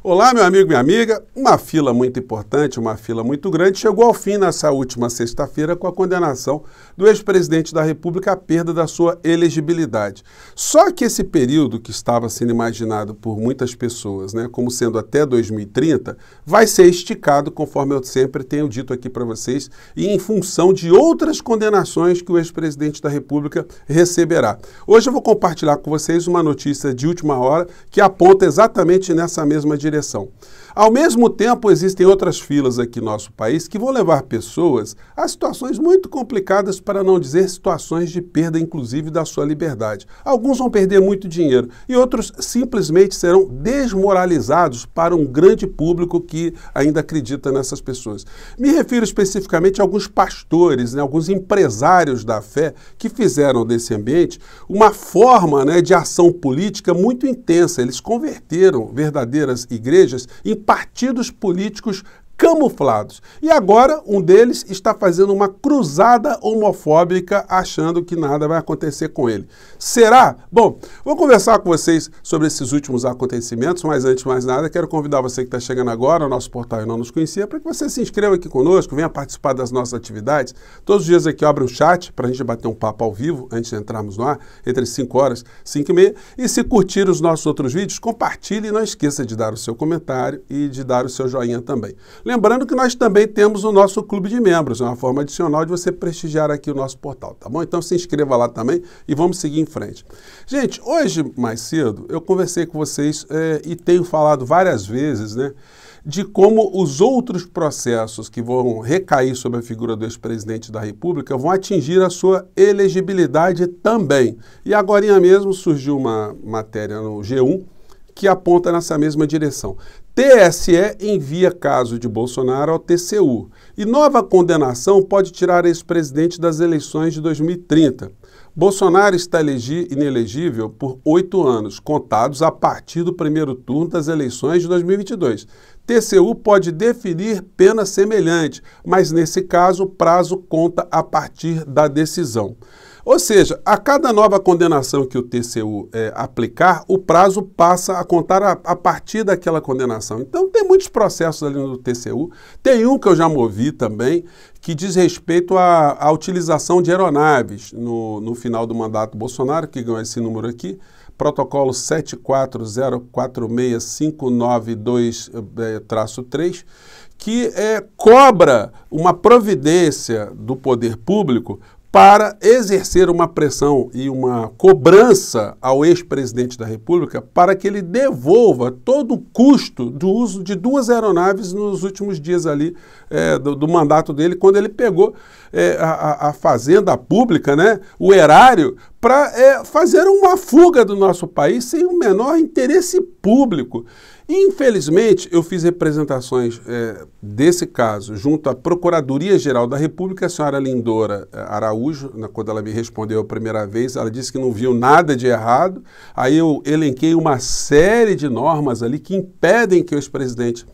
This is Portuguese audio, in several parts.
Olá, meu amigo, minha amiga. Uma fila muito importante, uma fila muito grande, chegou ao fim nessa última sexta-feira com a condenação do ex-presidente da República à perda da sua elegibilidade. Só que esse período que estava sendo imaginado por muitas pessoas, né, como sendo até 2030, vai ser esticado, conforme eu sempre tenho dito aqui para vocês, e em função de outras condenações que o ex-presidente da República receberá. Hoje eu vou compartilhar com vocês uma notícia de última hora que aponta exatamente nessa mesma direção direção. Ao mesmo tempo, existem outras filas aqui no nosso país que vão levar pessoas a situações muito complicadas, para não dizer situações de perda, inclusive, da sua liberdade. Alguns vão perder muito dinheiro e outros simplesmente serão desmoralizados para um grande público que ainda acredita nessas pessoas. Me refiro especificamente a alguns pastores, né, alguns empresários da fé que fizeram desse ambiente uma forma né, de ação política muito intensa. Eles converteram verdadeiras igrejas em partidos políticos camuflados. E agora um deles está fazendo uma cruzada homofóbica, achando que nada vai acontecer com ele. Será? Bom, vou conversar com vocês sobre esses últimos acontecimentos, mas antes de mais nada, quero convidar você que está chegando agora ao nosso portal e não nos conhecia, para que você se inscreva aqui conosco, venha participar das nossas atividades. Todos os dias aqui abre um chat para a gente bater um papo ao vivo antes de entrarmos no ar, entre 5 horas, 5 e meia. E se curtir os nossos outros vídeos, compartilhe e não esqueça de dar o seu comentário e de dar o seu joinha também. Lembrando que nós também temos o nosso clube de membros, é uma forma adicional de você prestigiar aqui o nosso portal, tá bom? Então se inscreva lá também e vamos seguir em frente. Gente, hoje mais cedo eu conversei com vocês é, e tenho falado várias vezes, né? de como os outros processos que vão recair sobre a figura do ex-presidente da República vão atingir a sua elegibilidade também. E agora mesmo surgiu uma matéria no G1 que aponta nessa mesma direção. TSE envia caso de Bolsonaro ao TCU. E nova condenação pode tirar ex-presidente das eleições de 2030. Bolsonaro está inelegível por oito anos, contados a partir do primeiro turno das eleições de 2022. TCU pode definir pena semelhante, mas nesse caso o prazo conta a partir da decisão. Ou seja, a cada nova condenação que o TCU é, aplicar, o prazo passa a contar a, a, partir daquela condenação. Então, tem muitos processos ali no TCU. Tem um que eu já movi também, que diz respeito à, à utilização de aeronaves no, no final do mandato Bolsonaro, que ganhou esse número aqui protocolo 7404659-3, é, que é, cobra uma providência do poder público para exercer uma pressão e uma cobrança ao ex-presidente da República para que ele devolva todo o custo do uso de duas aeronaves nos últimos dias ali é, do, do, mandato dele, quando ele pegou é, a, a fazenda pública, né, o erário, para é, fazer uma fuga do nosso país sem o menor interesse público. Infelizmente, eu fiz representações é, desse caso junto à Procuradoria-Geral da República. A senhora Lindora é, Araújo, quando ela me respondeu a primeira vez, ela disse que não viu nada de errado. Aí eu elenquei uma série de normas ali que impedem que os presidentes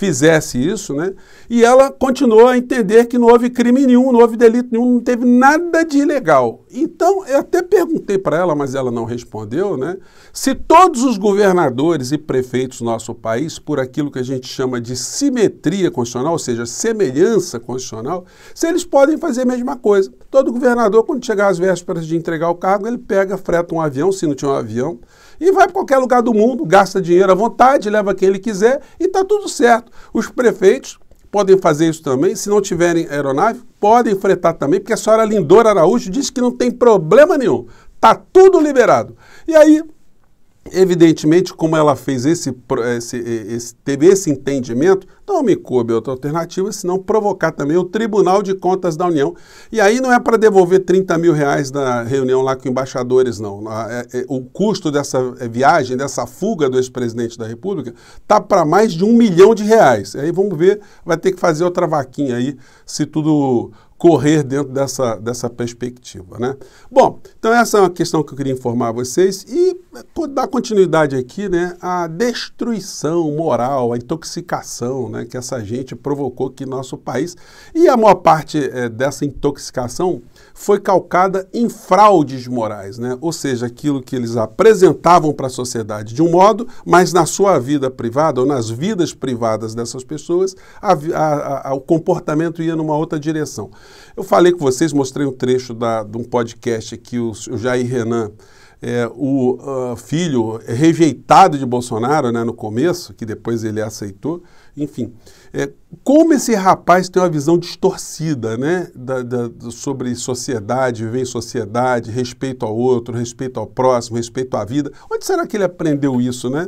fizesse isso, né? E ela continuou a entender que não houve crime nenhum, não houve delito nenhum, não teve nada de ilegal. Então, eu até perguntei para ela, mas ela não respondeu, né? Se todos os governadores e prefeitos do nosso país, por aquilo que a gente chama de simetria constitucional, ou seja, semelhança constitucional, se eles podem fazer a mesma coisa. Todo governador, quando chegar às vésperas de entregar o cargo, ele pega, freta um avião, se não tinha um avião, e vai para qualquer lugar do mundo, gasta dinheiro à vontade, leva quem ele quiser e está tudo certo. Os prefeitos podem fazer isso também, se não tiverem aeronave, podem fretar também, porque a senhora Lindora Araújo disse que não tem problema nenhum. Está tudo liberado. E aí, Evidentemente, como ela fez esse, esse, esse, teve esse entendimento, não me coube outra alternativa senão provocar também o Tribunal de Contas da União. E aí não é para devolver 30 mil reais da reunião lá com embaixadores, não. É, é, o custo dessa é, viagem, dessa fuga do ex-presidente da República, está para mais de um milhão de reais. E aí vamos ver, vai ter que fazer outra vaquinha aí, se tudo correr dentro dessa, dessa perspectiva. Né? Bom, então essa é uma questão que eu queria informar a vocês e dar continuidade aqui, né, a destruição moral, a intoxicação né, que essa gente provocou aqui no nosso país. E a maior parte é, dessa intoxicação foi calcada em fraudes morais, né? ou seja, aquilo que eles apresentavam para a sociedade de um modo, mas na sua vida privada ou nas vidas privadas dessas pessoas, a, a, a, o comportamento ia numa outra direção. Eu falei com vocês, mostrei um trecho da, de um podcast que o, o Jair Renan é, o uh, filho rejeitado de Bolsonaro né, no começo, que depois ele aceitou. Enfim, é, como esse rapaz tem uma visão distorcida né, da, da, sobre sociedade, viver em sociedade, respeito ao outro, respeito ao próximo, respeito à vida. Onde será que ele aprendeu isso, né?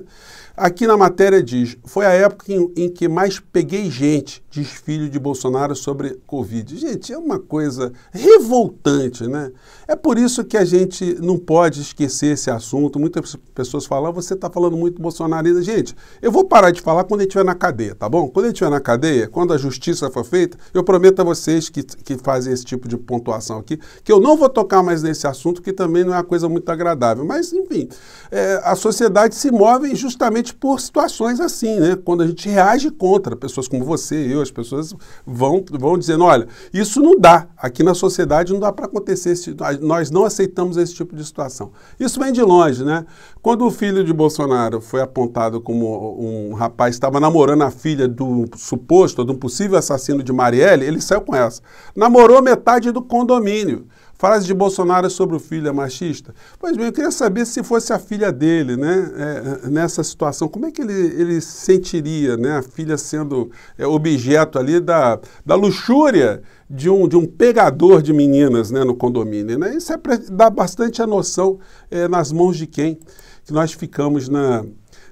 Aqui na matéria diz: foi a época em, em, que mais peguei gente, diz filho de Bolsonaro sobre Covid. Gente, é uma coisa revoltante, né? É por isso que a gente não pode esquecer esse assunto. Muitas pessoas falam: ah, você está falando muito bolsonarista. Gente, eu vou parar de falar quando ele estiver na cadeia, tá bom? Quando ele estiver na cadeia, quando a justiça for feita, eu prometo a vocês que, que fazem esse tipo de pontuação aqui, que eu não vou tocar mais nesse assunto, que também não é uma coisa muito agradável. Mas, enfim, é, a sociedade se move justamente justamente por situações assim, né? Quando a gente reage contra pessoas como você, eu, as pessoas vão, vão dizendo, olha, isso não dá. Aqui na sociedade não dá para acontecer, esse, nós não aceitamos esse tipo de situação. Isso vem de longe, né? Quando o filho de Bolsonaro foi apontado como um rapaz estava namorando a filha do suposto, de um possível assassino de Marielle, ele saiu com essa. Namorou metade do condomínio. Frase de Bolsonaro sobre o filho é machista? Pois bem, eu queria saber se fosse a filha dele, né, é, é, nessa situação, como é que ele, ele sentiria, né, a filha sendo é, objeto ali da, da luxúria de um, de um pegador de meninas, né, no condomínio, né? Isso é dá bastante a noção é, nas mãos de quem que nós ficamos na,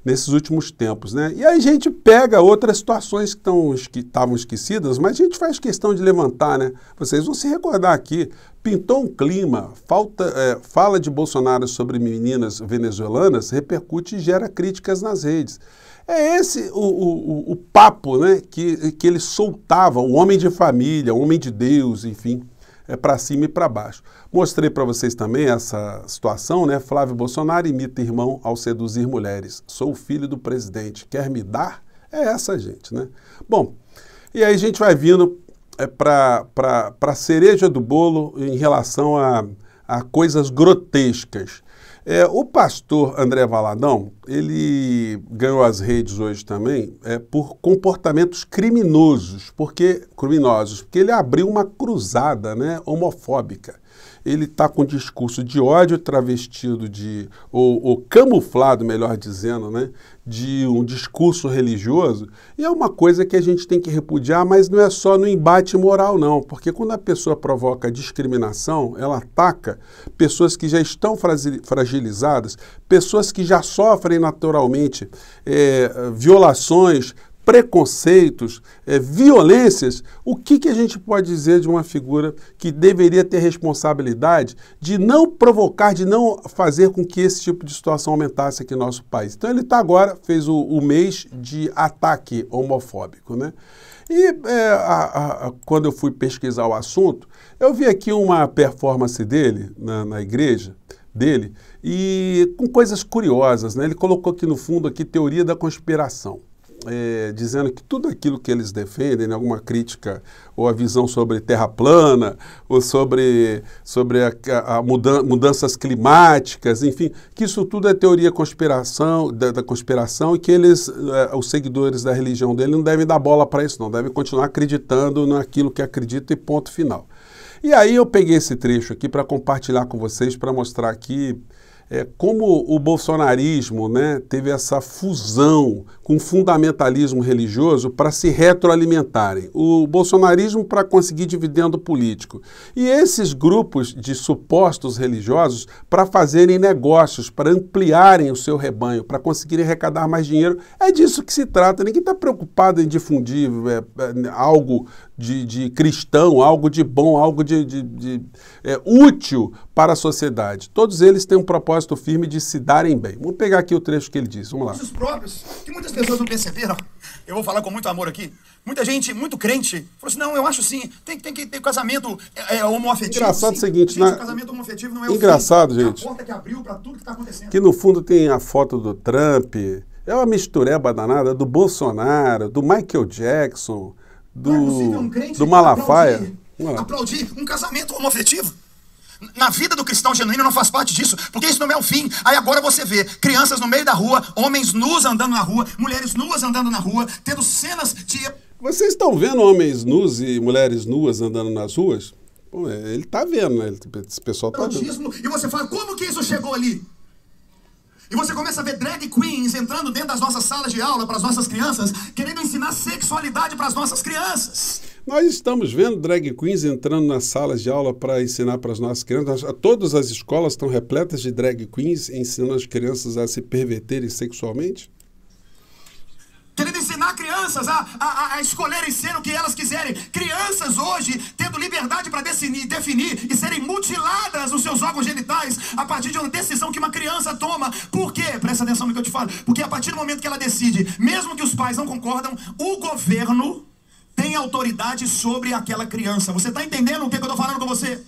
nesses últimos tempos. Né? E aí a gente pega outras situações que estavam esquecidas, mas a gente faz questão de levantar. Né? Vocês vão se recordar aqui, pintou um clima, falta, é, fala de Bolsonaro sobre meninas venezuelanas repercute e gera críticas nas redes. É esse o, o, o papo né, que, que ele soltava, o homem de família, o homem de Deus, enfim é, para cima e para baixo. Mostrei para vocês também essa situação, né? Flávio Bolsonaro imita irmão ao seduzir mulheres. Sou filho do presidente, quer me dar? É essa, gente, né? Bom, e aí a gente vai vindo é, para a cereja do bolo em relação a, a coisas grotescas. É, o pastor André Valadão, ele ganhou as redes hoje também é, por comportamentos criminosos, porque criminosos, porque ele abriu uma cruzada, né, homofóbica ele está com um discurso de ódio travestido de ou, ou, camuflado, melhor dizendo, né, de um discurso religioso. E é uma coisa que a gente tem que repudiar, mas não é só no embate moral não, porque quando a pessoa provoca discriminação, ela ataca pessoas que já estão fragilizadas, pessoas que já sofrem naturalmente é, violações preconceitos, é, violências, o que, que a gente pode dizer de uma figura que deveria ter responsabilidade de não provocar, de não fazer com que esse tipo de situação aumentasse aqui no nosso país? Então ele está agora, fez o, o, mês de ataque homofóbico, né? E é, a, a, quando eu fui pesquisar o assunto, eu vi aqui uma performance dele na, na igreja, dele, e com coisas curiosas, né? Ele colocou aqui no fundo aqui teoria da conspiração é, dizendo que tudo aquilo que eles defendem, né, alguma crítica ou a visão sobre terra plana, ou sobre, sobre a, a mudan mudanças climáticas, enfim, que isso tudo é teoria conspiração, da, da conspiração e que eles, é, os seguidores da religião dele, não devem dar bola para isso, não, devem continuar acreditando naquilo que acredita e ponto final. E aí eu peguei esse trecho aqui para compartilhar com vocês, para mostrar que é, como o bolsonarismo né, teve essa fusão com o fundamentalismo religioso para se retroalimentarem. O bolsonarismo para conseguir dividendo político. E esses grupos de supostos religiosos para fazerem negócios, para ampliarem o seu rebanho, para conseguirem arrecadar mais dinheiro. É disso que se trata. Ninguém está preocupado em difundir é, é, algo de, de, cristão, algo de bom, algo de, de, de é, útil para a sociedade. Todos eles têm um propósito firme de se darem bem. Vamos pegar aqui o trecho que ele diz. Vamos lá. Os próprios, que muitas pessoas não perceberam, eu vou falar com muito amor aqui. Muita gente, muito crente, falou assim: não, eu acho sim, tem, tem que ter casamento é, é, homoafetivo. Engraçado sim. o seguinte, gente, na... casamento homoafetivo não é Engraçado, fim, gente. É a porta que abriu para tudo que está acontecendo. Que no fundo tem a foto do Trump, é uma mistureba danada do Bolsonaro, do Michael Jackson, é do, é possível, um do Malafaia. Aplaudir, aplaudir um casamento homoafetivo. Na vida do cristão genuíno não faz parte disso, porque isso não é o fim. Aí agora você vê crianças no meio da rua, homens nus andando na rua, mulheres nuas andando na rua, tendo cenas de. Vocês estão vendo homens nus e mulheres nuas andando nas ruas? Bom, é, ele está vendo, né? Esse pessoal está vendo. E você fala, como que isso chegou ali? E você começa a ver drag queens entrando dentro das nossas salas de aula para as nossas crianças, querendo ensinar sexualidade para as nossas crianças. Nós estamos vendo drag queens entrando nas salas de aula para ensinar para as nossas crianças. Todas as escolas estão repletas de drag queens ensinando as crianças a se perverterem sexualmente? Querendo ensinar crianças a, a, a escolherem ser o que elas quiserem. Crianças hoje tendo liberdade para definir, definir e serem mutiladas os seus órgãos genitais a partir de uma decisão que uma criança toma. Por quê? Presta atenção no que eu te falo. Porque a partir do momento que ela decide, mesmo que os pais não concordam, o governo tem autoridade sobre aquela criança. Você está entendendo o que, é que eu estou falando com você?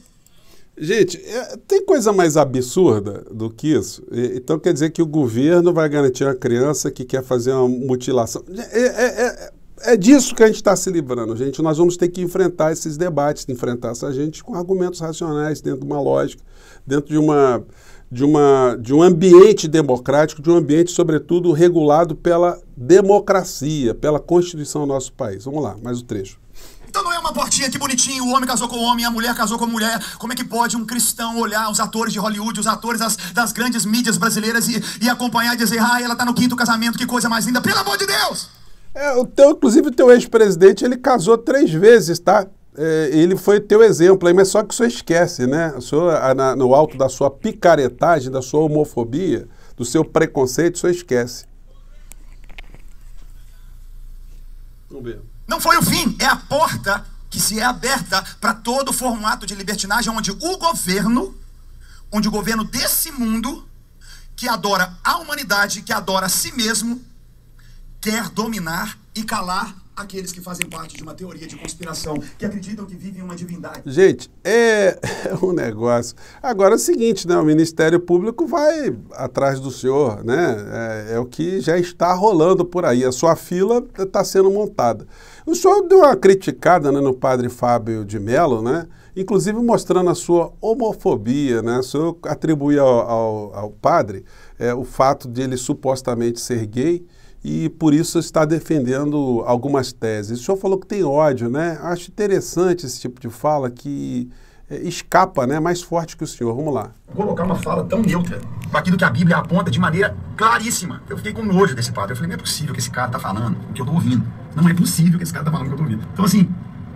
Gente, é, tem coisa mais absurda do que isso? E, então quer dizer que o governo vai garantir a criança que quer fazer uma mutilação. É, é, é, é, é disso que a gente está se livrando, gente. Nós vamos ter que enfrentar esses debates, enfrentar essa gente com argumentos racionais, dentro de uma lógica, dentro de uma de, uma, de um ambiente democrático, de um ambiente, sobretudo, regulado pela democracia, pela Constituição do nosso país. Vamos lá, mais um trecho. Então não é uma portinha que bonitinho, o homem casou com o homem, a mulher casou com a mulher. Como é que pode um cristão olhar os atores de Hollywood, os atores das, das grandes mídias brasileiras e, e acompanhar e dizer, ah, ela está no quinto casamento, que coisa mais linda, pelo amor de Deus! É, o teu, inclusive o teu ex-presidente, ele casou três vezes, tá? É, ele foi teu exemplo aí, mas só que o senhor esquece, né? O senhor, na, no alto da sua picaretagem, da sua homofobia, do seu preconceito, o senhor esquece. Não foi o fim, é a porta que se é aberta para todo o formato de libertinagem onde o governo, onde o governo desse mundo, que adora a humanidade, que adora a si mesmo, quer dominar e calar aqueles que fazem parte de uma teoria de conspiração, que acreditam que vivem uma divindade. Gente, é, é, um negócio. Agora é o seguinte, né? O Ministério Público vai atrás do senhor, né? É, é o que já está rolando por aí. A sua fila está sendo montada. O senhor deu uma criticada né, no padre Fábio de Mello, né? Inclusive mostrando a sua homofobia, né? O senhor atribui ao, ao, ao padre é, o fato de ele supostamente ser gay e por isso está defendendo algumas teses. O senhor falou que tem ódio, né? Acho interessante esse tipo de fala que eh, escapa, né? Mais forte que o senhor. Vamos lá. Colocar uma fala tão neutra, aquilo que a Bíblia aponta de maneira claríssima. Eu fiquei com nojo desse padre. Eu falei, não é possível que esse cara tá falando o que eu tô ouvindo. Não é possível que esse cara tá falando o que eu tô ouvindo. Então, assim,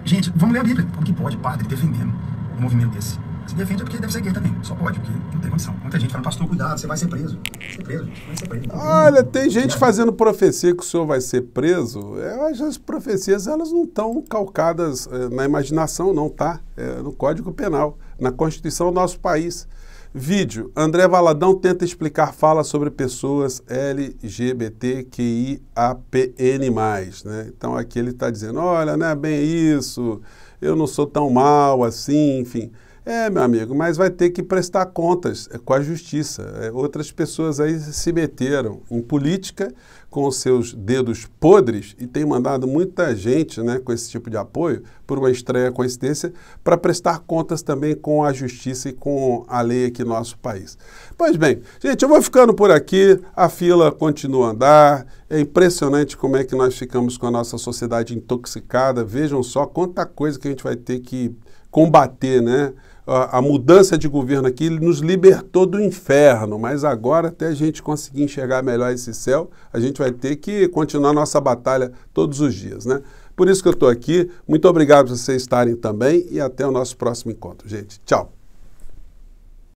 gente, vamos ler a Bíblia. Como que pode padre defendendo um movimento desse? Se defende porque deve ser gay também. Só pode, porque não tem condição. Muita gente fala, pastor, cuidado, você vai ser preso. Vai ser preso, vai ser preso. Olha, tem gente fazendo profecia que o senhor vai ser preso. É, as profecias, elas não estão calcadas eh, na imaginação, não, tá? É, no Código Penal, na Constituição do nosso país. Vídeo. André Valadão tenta explicar fala sobre pessoas LGBTQIAPN+. Né? Então aqui ele está dizendo, olha, não é bem isso, eu não sou tão mal assim, enfim. É, meu amigo, mas vai ter que prestar contas é, com a justiça. É, outras pessoas aí se meteram em política com os seus dedos podres e tem mandado muita gente né, com esse tipo de apoio, por uma estranha coincidência, para prestar contas também com a justiça e com a lei aqui no nosso país. Pois bem, gente, eu vou ficando por aqui, a fila continua a andar, é impressionante como é que nós ficamos com a nossa sociedade intoxicada, vejam só quanta coisa que a gente vai ter que combater, né? a, mudança de governo aqui nos libertou do inferno, mas agora, até a gente conseguir enxergar melhor esse céu, a gente vai ter que continuar nossa batalha todos os dias, né? Por isso que eu estou aqui. Muito obrigado por vocês estarem também e até o nosso próximo encontro, gente. Tchau!